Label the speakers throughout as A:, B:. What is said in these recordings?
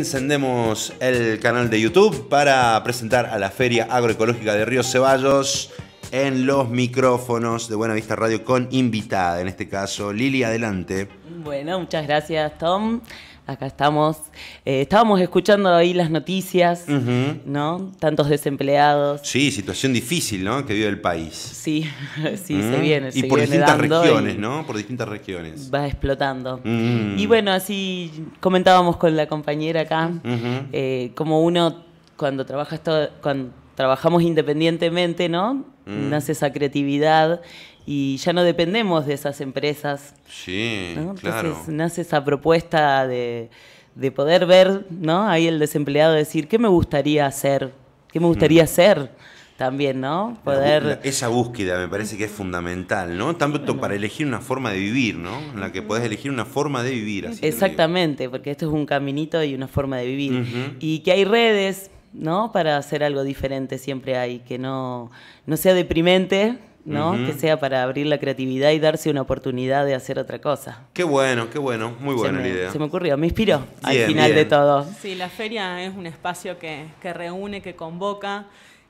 A: Encendemos el canal de YouTube para presentar a la Feria Agroecológica de Río Ceballos en los micrófonos de Buena Vista Radio con invitada, en este caso Lili, adelante.
B: Bueno, muchas gracias Tom acá estamos. Eh, estábamos escuchando ahí las noticias, ¿no? Tantos desempleados.
A: Sí, situación difícil, ¿no? Que vive el país. Sí, sí, se viene, mm. se viene. Y por distintas regiones, ¿no? Por distintas regiones.
B: Va explotando. Mm. Y bueno, así comentábamos con la compañera acá, eh, como uno cuando trabajas todo, cuando trabajamos independientemente, ¿no? Mm. Nace esa creatividad y ya no dependemos de esas empresas.
A: Sí, claro.
B: nace esa propuesta de, de, poder ver, ¿no? Ahí el desempleado decir, ¿qué me gustaría hacer? ¿Qué me mm. gustaría hacer? También, ¿no? Poder...
A: Esa búsqueda me parece que es fundamental, ¿no? Tanto para elegir una forma de vivir, ¿no? En la que podés elegir una forma de vivir. Así
B: Exactamente, porque esto es un caminito y una forma de vivir. Y que hay redes, ¿no? Para hacer algo diferente siempre hay, que no, no sea deprimente, ¿no? Que sea para abrir la creatividad y darse una oportunidad de hacer otra cosa. Qué bueno, qué bueno, muy buena la idea. Se me ocurrió, me inspiró al final de todo.
C: Sí, la feria es un espacio que, que reúne, que convoca.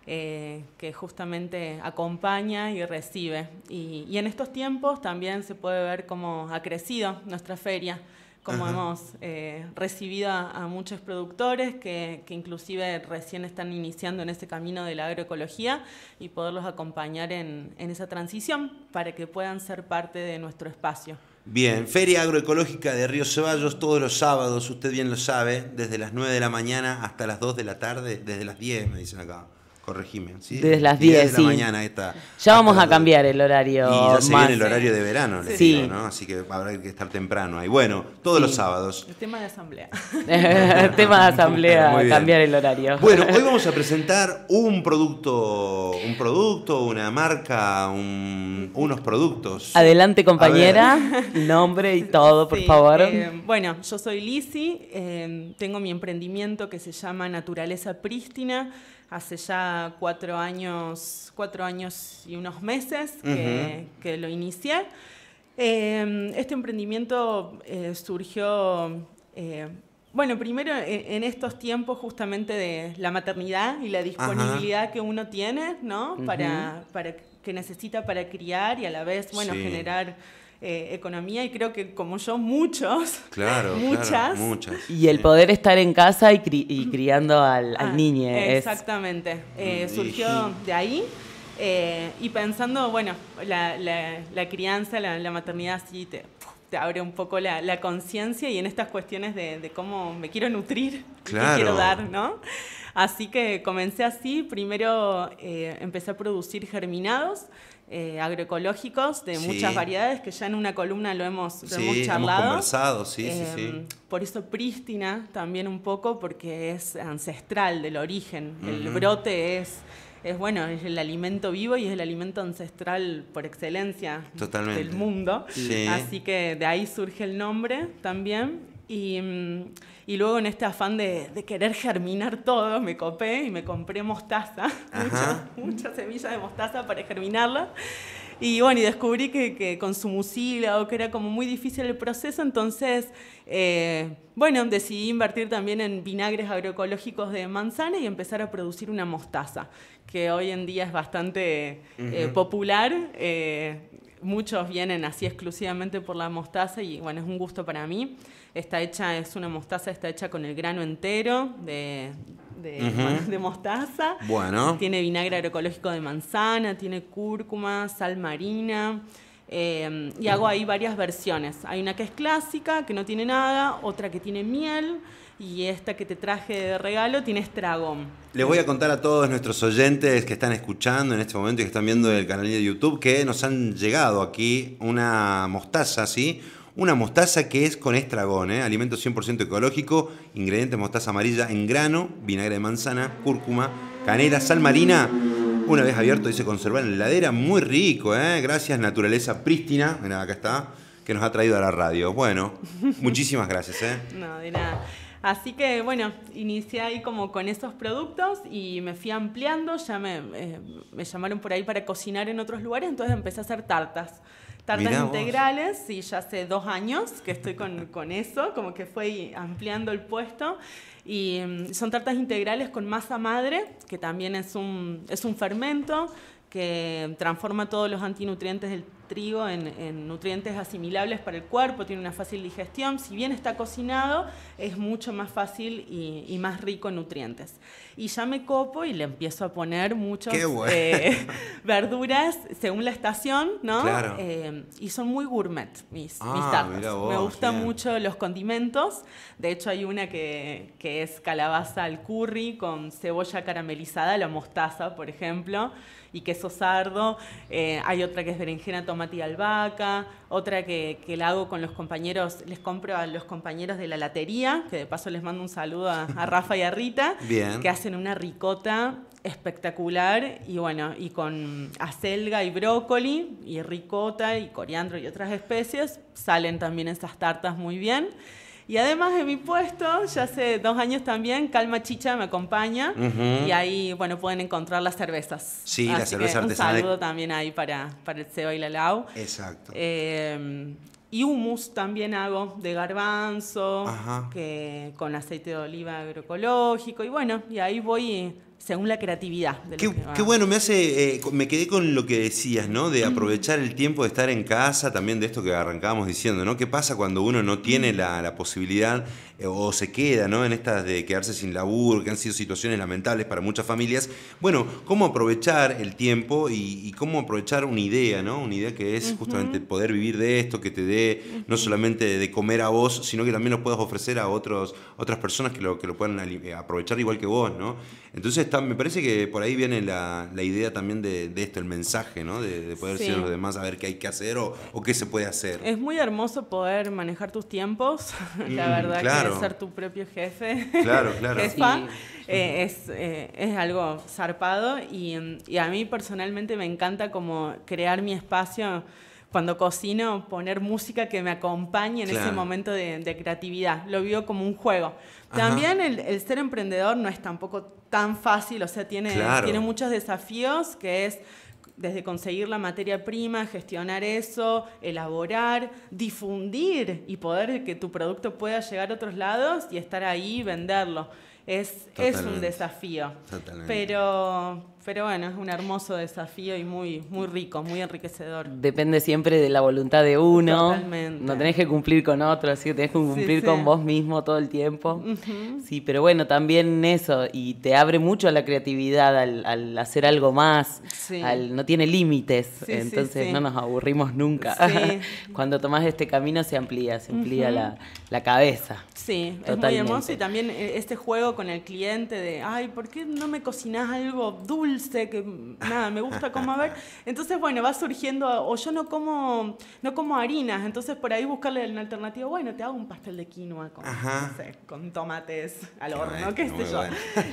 C: Eh, que justamente acompaña y recibe. y en estos tiempos también se puede ver cómo ha crecido nuestra feria como hemos eh, recibido a, muchos productores que, inclusive recién están iniciando en ese camino de la agroecología y poderlos acompañar en, en esa transición para que puedan ser parte de nuestro espacio.
A: Bien, Feria Agroecológica de Río Ceballos todos los sábados, usted bien lo sabe, desde las 9 de la mañana hasta las 2 de la tarde, desde las 10 me dicen acá régimen Desde las 10, de la mañana
B: Ya vamos a cambiar el horario. Y ya se viene el ¿eh? horario de verano, ¿no?
A: Así que habrá que estar temprano ahí. Bueno, todos los sábados.
C: El tema de asamblea. el tema
B: de asamblea, cambiar el horario. Bueno, hoy
A: vamos a presentar un producto, un producto, una marca, unos productos. Adelante, compañera.
B: Nombre y todo, por favor. Eh,
C: bueno, yo soy Lisi, eh, tengo mi emprendimiento que se llama Naturaleza Prístina hace ya cuatro años, cuatro años y unos meses que, lo inicié. Eh, este emprendimiento eh, surgió, eh, bueno, primero en, estos tiempos justamente de la maternidad y la disponibilidad que uno tiene, ¿no? para, para, que necesita para criar y a la vez, bueno, generar eh, economía y creo que como yo muchos, muchas.
A: Y
B: el poder estar en casa y, criando al, al ah, niño.
C: Exactamente, eh, mm, surgió de ahí. Eh, y pensando, bueno, la, la, crianza, la, maternidad sí te, te abre un poco la, la conciencia y en estas cuestiones de, cómo me quiero nutrir, claro. quiero dar, ¿no? Así que comencé así, primero empecé a producir germinados eh, agroecológicos de muchas variedades, que ya en una columna lo hemos, hemos charlado. Em, por eso prístina también un poco, porque es ancestral del origen. El brote es, es, bueno, es el alimento vivo y es el alimento ancestral por excelencia del mundo. Así que de ahí surge el nombre también. Y, luego en este afán de, querer germinar todo, me copé y me compré mostaza, muchas mucha semillas de mostaza para germinarla. Y bueno, y descubrí que, con su musila o que era como muy difícil el proceso, entonces, eh, bueno, decidí invertir también en vinagres agroecológicos de manzana y empezar a producir una mostaza, que hoy en día es bastante eh, popular. Eh, muchos vienen así exclusivamente por la mostaza y bueno, es un gusto para mí. Está hecha, es una mostaza, está hecha con el grano entero de, mostaza. Bueno. Tiene vinagre agroecológico de manzana, tiene cúrcuma, sal marina. Em, y hago ahí varias versiones. Hay una que es clásica, que no tiene nada, otra que tiene miel y esta que te traje de regalo tiene estragón.
A: Les voy a contar a todos nuestros oyentes que están escuchando en este momento y que están viendo el canal de YouTube que nos han llegado aquí una mostaza, ¿sí? Una mostaza que es con estragón, ¿eh? alimento 100% ecológico, ingrediente mostaza amarilla en grano, vinagre de manzana, cúrcuma, canela, sal marina una vez abierto dice conservar en la heladera, muy rico, ¿eh? Gracias Naturaleza Prístina, acá está, que nos ha traído a la radio. Bueno,
C: muchísimas gracias, ¿eh? No, de nada. Así que bueno, inicié ahí como con esos productos y me fui ampliando, ya me, eh, me llamaron por ahí para cocinar en otros lugares, entonces empecé a hacer tartas. Tartas integrales, y ya hace dos años que estoy con, con, eso, como que fui ampliando el puesto. Y mm, son tartas integrales con masa madre, que también es un, es un fermento que transforma todos los antinutrientes del trigo en, nutrientes asimilables para el cuerpo, tiene una fácil digestión, si bien está cocinado es mucho más fácil y, más rico en nutrientes. Y ya me copo y le empiezo a poner muchas eh, verduras según la estación, ¿no? Eh, y son muy gourmet mis, ah, me gustan mucho los condimentos, de hecho hay una que, que es calabaza al curry con cebolla caramelizada, la mostaza, por ejemplo, y que sardo, eh, hay otra que es berenjena, tomate y albahaca, otra que, la hago con los compañeros, les compro a los compañeros de la latería, que de paso les mando un saludo a, Rafa y a Rita, que hacen una ricota espectacular y bueno, y con acelga y brócoli y ricota y coriandro y otras especies, salen también esas tartas muy bien. Y además de mi puesto, ya hace dos años también, Calma Chicha me acompaña y ahí, bueno, pueden encontrar las cervezas. Sí, cervezas la cerveza que Un saludo también ahí para, para el Ceo y la Lau. Exacto. Eh, y humus también hago de garbanzo, que, con aceite de oliva agroecológico. Y bueno, y ahí voy según la creatividad. De qué, qué bueno, me
A: hace, eh, me quedé con lo que decías, ¿no? De aprovechar el tiempo de estar en casa, también de esto que arrancábamos diciendo, ¿no? ¿Qué pasa cuando uno no tiene mm. la, posibilidad eh, o se queda, ¿no? En estas de quedarse sin laburo, que han sido situaciones lamentables para muchas familias. Bueno, ¿cómo aprovechar el tiempo y, cómo aprovechar una idea, ¿no? Una idea que es justamente poder vivir de esto, que te dé no solamente de comer a vos, sino que también lo puedas ofrecer a otros, otras personas que lo, que lo puedan eh, aprovechar igual que vos, ¿no? Entonces, me parece que por ahí viene la, idea también de, esto, el mensaje, ¿no? De, poder ser los demás a ver qué hay que hacer o, qué se puede hacer.
C: Es muy hermoso poder manejar tus tiempos, la mm, verdad, que ser tu propio jefe. Claro, claro. Jefa, eh, eh, es, algo zarpado y, y a mí personalmente me encanta como crear mi espacio cuando cocino, poner música que me acompañe en ese momento de, creatividad. Lo veo como un juego. También el, ser emprendedor no es tampoco tan fácil, o sea, tiene, tiene muchos desafíos que es desde conseguir la materia prima, gestionar eso, elaborar, difundir y poder que tu producto pueda llegar a otros lados y estar ahí y venderlo. Es, es un desafío. Pero pero bueno, es un hermoso desafío y muy, muy rico, muy enriquecedor.
B: Depende siempre de la voluntad de uno. Totalmente. No tenés que cumplir con otro, así tenés que cumplir con vos mismo todo el tiempo. Sí, pero bueno, también eso, y te abre mucho a la creatividad al, hacer algo más, al, no tiene límites, entonces no nos aburrimos nunca. Cuando tomas este camino se amplía, se amplía la, cabeza.
C: Sí, Totalmente. es muy hermoso y también eh, este juego con el cliente de, ay, ¿por qué no me cocinas algo dulce? que nada, me gusta como ver. Entonces, bueno, va surgiendo, o yo no como, no como harinas, entonces por ahí buscarle una alternativa, bueno, te hago un pastel de quinoa con, con tomates al horno, qué sé yo.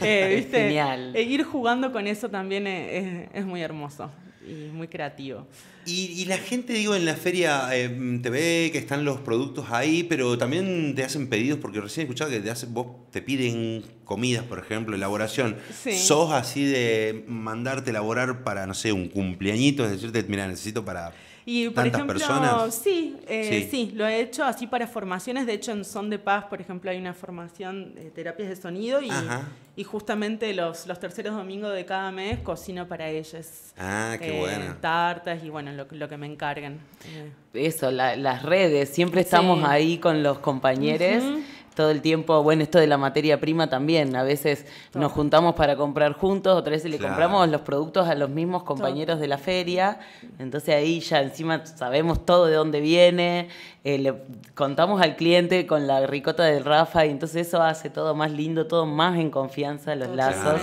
C: Eh, genial. E ir jugando con eso también es muy hermoso y muy creativo.
A: Y, la gente, digo, en la feria em, te ve que están los productos ahí, pero también te hacen pedidos, porque recién he escuchado que te hacen, vos te piden comidas, por ejemplo, elaboración. ¿Sos así de mandarte elaborar para, no sé, un cumpleañito? Es decirte, mira, necesito para
C: y por ejemplo, eh, Sí, sí, lo he hecho así para formaciones. De hecho, en Son de Paz, por ejemplo, hay una formación de terapias de sonido y, y justamente los, terceros domingos de cada mes cocino para ellas. Ah, eh, Tartas y bueno, lo, que me encargan. Eh.
B: Eso, las redes, siempre estamos ahí con los compañeros todo el tiempo, bueno, esto de la materia prima también, a veces nos juntamos para comprar juntos, otra vez le compramos los productos a los mismos compañeros de la feria, entonces ahí ya encima sabemos todo de dónde viene, eh, contamos al cliente con la ricota del Rafa y entonces eso hace todo más lindo, todo más en confianza, los lazos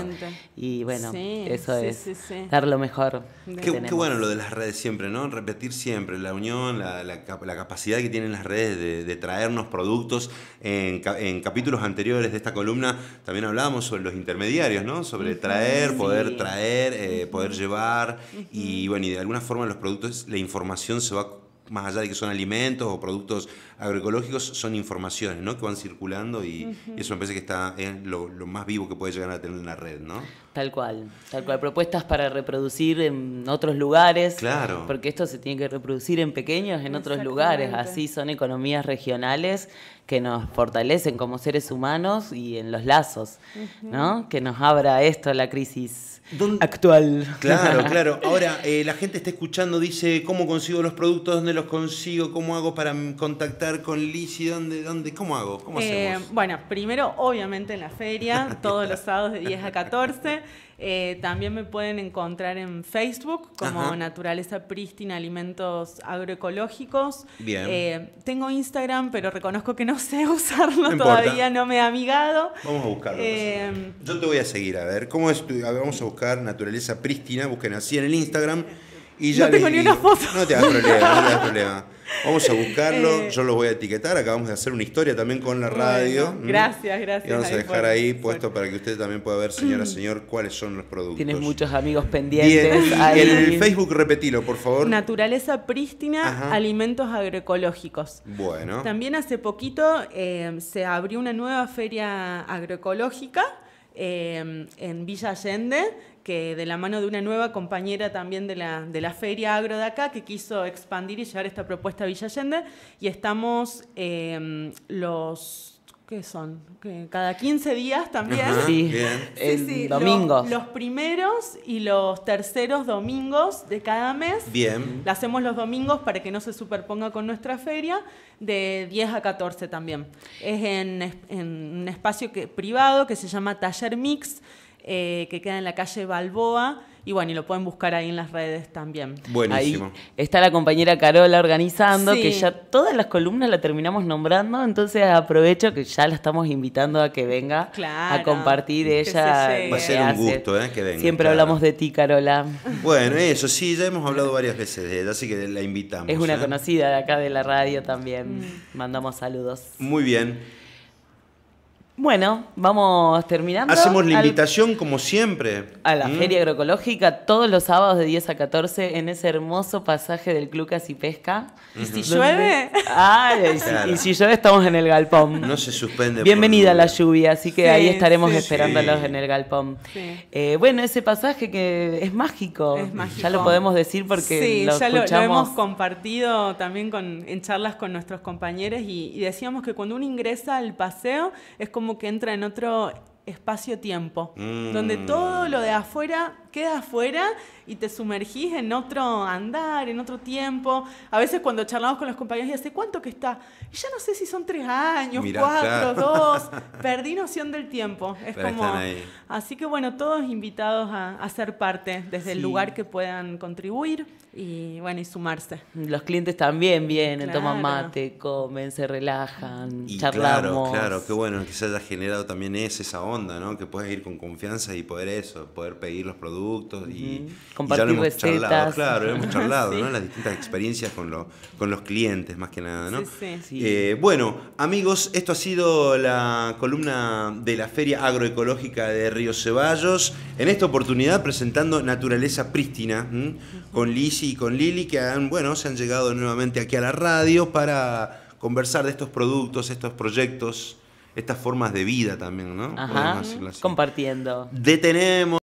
B: y bueno, eso es dar lo mejor. Qué, bueno lo
A: de las redes siempre, ¿no? Repetir siempre la unión, la, capacidad que tienen las redes de, de traernos productos en en capítulos anteriores de esta columna también hablábamos sobre los intermediarios, ¿no? Sobre traer, poder traer, eh, poder llevar y bueno, y de alguna forma los productos, la información se va más allá de que son alimentos o productos agroecológicos son informaciones, ¿no? Que van circulando y, eso me parece que está lo, más vivo que puede llegar a tener en la red, ¿no?
B: Tal cual, tal cual. Propuestas para reproducir en otros lugares. Claro. Porque esto se tiene que reproducir en pequeños, en otros lugares. Así son economías regionales que nos fortalecen como seres humanos y en los lazos, ¿no? Que nos abra esto a la crisis actual. Claro,
A: claro. Ahora, eh, la gente está escuchando, dice, ¿cómo consigo los productos? ¿Dónde los consigo? ¿Cómo hago para contactar? con Lizzie, dónde, ¿Cómo hago? ¿Cómo eh,
C: hacemos? bueno, primero, obviamente, en la feria, todos los sábados de 10 a 14. Eh, también me pueden encontrar en Facebook como Naturaleza Prístina Alimentos Agroecológicos. Bien. Eh, tengo Instagram, pero reconozco que no sé usarlo todavía, no me he amigado. Vamos a
A: buscarlo. Yo te voy a seguir, a ver, ¿cómo es vamos a buscar Naturaleza Prístina, busquen así en el Instagram. Y ya no tengo ni una foto. No te hagas problema, no te problema. Vamos a buscarlo, eh, yo los voy a etiquetar, acabamos de hacer una historia también con la radio. gracias,
C: gracias. Y vamos a dejar ahí
A: puesto para que usted también pueda ver, señora, señor, cuáles son los productos. Tienes muchos
B: amigos pendientes. en,
A: el Facebook repetilo, por favor.
C: Naturaleza prístina, alimentos agroecológicos.
A: Bueno. También
C: hace poquito eh, se abrió una nueva feria agroecológica Em, en Villa Allende, que de la mano de una nueva compañera también de la, de la, Feria Agro de acá, que quiso expandir y llevar esta propuesta a Villa Allende, y estamos em, los ¿Qué son? Que ¿Cada 15 días también? sí. sí, Los, primeros y los terceros domingos de cada mes. Bien. La hacemos los domingos para que no se superponga con nuestra feria, de 10 a 14 también. Es en, un espacio privado que se llama Taller Mix eh, que queda en la calle Balboa. Y bueno, y lo pueden buscar ahí en las redes también. Buenísimo.
B: Ahí está la compañera Carola organizando, que ya todas las columnas la terminamos nombrando, entonces aprovecho que ya la estamos invitando a que venga a compartir ella. Eh, Va a ser un gusto eh, que Siempre hablamos de ti, Carola. Bueno, eso
A: sí, ya hemos hablado varias veces de ella, así que la invitamos. Es una ¿eh?
B: conocida de acá de la radio también. Mm. Mandamos saludos. Muy bien. Bueno, vamos terminando. Hacemos la invitación,
A: como siempre.
B: A la ¿Mm? Feria Agroecológica, todos los sábados de 10 a 14, en ese hermoso pasaje del Club Casi Pesca.
A: ¿Y si llueve?
B: Ah, y, si, llueve estamos en el galpón. No se suspende. Bienvenida a la lluvia, así que ahí estaremos esperándolos en el galpón.
C: Eh,
B: bueno, ese pasaje que es mágico.
C: Ya lo podemos decir porque lo ya escuchamos. Lo, hemos compartido también en charlas con nuestros compañeros y decíamos que cuando uno ingresa al paseo es como como que entra en otro espacio-tiempo, donde mm. todo lo de afuera quedas afuera y te sumergís en otro andar, en otro tiempo. A veces cuando charlamos con los compañeros, ¿y hace cuánto que está? Y ya no sé si son tres años, cuatro, dos. Perdí noción del tiempo. Es como. Así que bueno, todos invitados a, ser parte desde el lugar que puedan contribuir y bueno, y sumarse. Los clientes
B: también vienen,
C: toman mate,
B: comen, se relajan, y charlamos. Claro, claro,
A: qué bueno que se haya generado también esa onda, ¿no? Que puedes ir con confianza y poder eso, poder pedir los productos y, ya lo hemos charlado, claro, hemos charlado, ¿no? Las distintas experiencias con, con los clientes, más que nada, ¿no? Sí, sí. Eh, bueno, amigos, esto ha sido la columna de la Feria Agroecológica de Río Ceballos. En esta oportunidad presentando Naturaleza Prístina con Lisi y con Lili, que han, bueno, se han llegado nuevamente aquí a la radio para conversar de estos productos, estos proyectos estas formas de vida también, ¿no? Ajá, compartiendo. Detenemos.